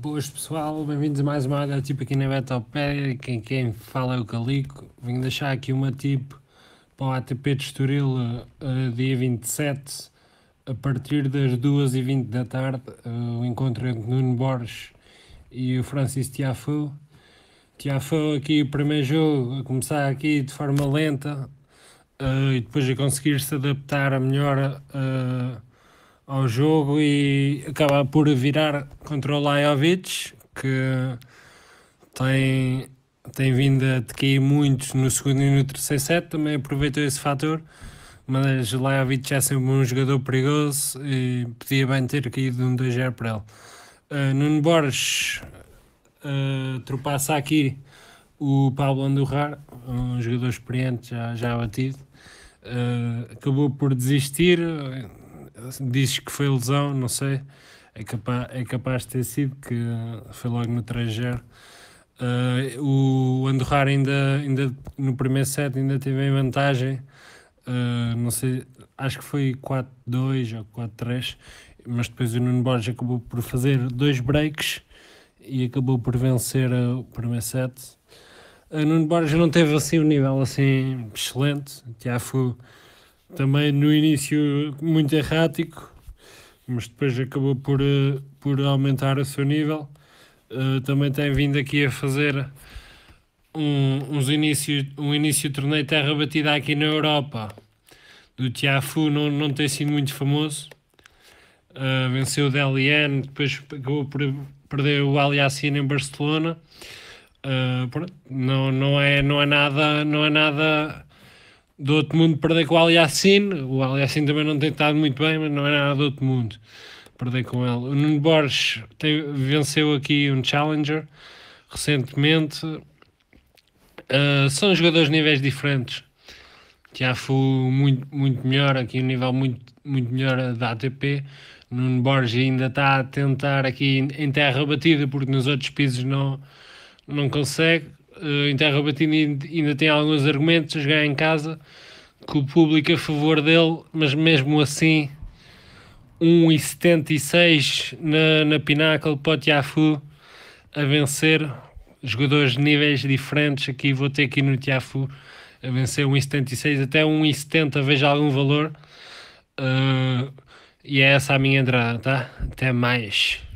Boas pessoal, bem-vindos a mais uma área tipo aqui na Betopédia, quem, quem fala é o Calico, vim deixar aqui uma tipo para o ATP de Estoril uh, dia 27 a partir das 2h20 da tarde, uh, o encontro entre Nuno Borges e o Francis Tiafoe. Tiafoe aqui o primeiro jogo, a começar aqui de forma lenta uh, e depois a conseguir se adaptar a melhor ao jogo e acaba por virar contra o Lajovic, que tem, tem vindo a decair muito no segundo e no terceiro set, também aproveitou esse fator, mas Lajovic é sempre um jogador perigoso e podia bem ter caído um 2 para ele. Uh, Nuno Borges uh, ah, tropaça aqui o Pablo Andurrar, um jogador experiente, já, já batido, uh, acabou por desistir diz que foi lesão, não sei, é capaz, é capaz de ter sido, que foi logo no 3-0. Uh, eh, o Andorra ainda, ainda no primeiro set ainda teve em vantagem, uh, não sei, acho que foi 4-2 ou 4-3, mas depois o Nuno Borges acabou por fazer dois breaks e acabou por vencer eh, o primeiro set. Nuno Borges não teve assim um nível assim excelente, foi também no início muito errático, mas depois acabou por, eh, por aumentar o seu nível. Uh, também tem vindo aqui a fazer um, uns início, um início de torneio terra batida aqui na Europa do Tiafu, não, não tem sido muito famoso. Uh, venceu o Delian, depois acabou por perder o Aliassine em Barcelona. Uh, não, não, é, não é nada, não é nada do outro mundo perder com o Aliassine. O Aliassine também não tem estado muito bem, mas não é nada do outro mundo perder com ele. O Nuno Borges tem, venceu aqui um Challenger recentemente. Uh, são jogadores de níveis diferentes. Tiafu muito, muito melhor, aqui um nível muito, muito melhor da ATP. Nuno Borges ainda está a tentar aqui em terra batida porque nos outros pisos não, não consegue em eh, terra batida ainda tem alguns argumentos a jogar em casa com o público a favor dele, mas mesmo assim 1,76 na, na Pinnacle Potiafu a vencer jogadores de níveis diferentes. Aqui vou ter aqui no Tiafu a vencer 1,76 até 1,70 vejo algum valor. Uh, e é essa a minha entrada, tá? Até mais.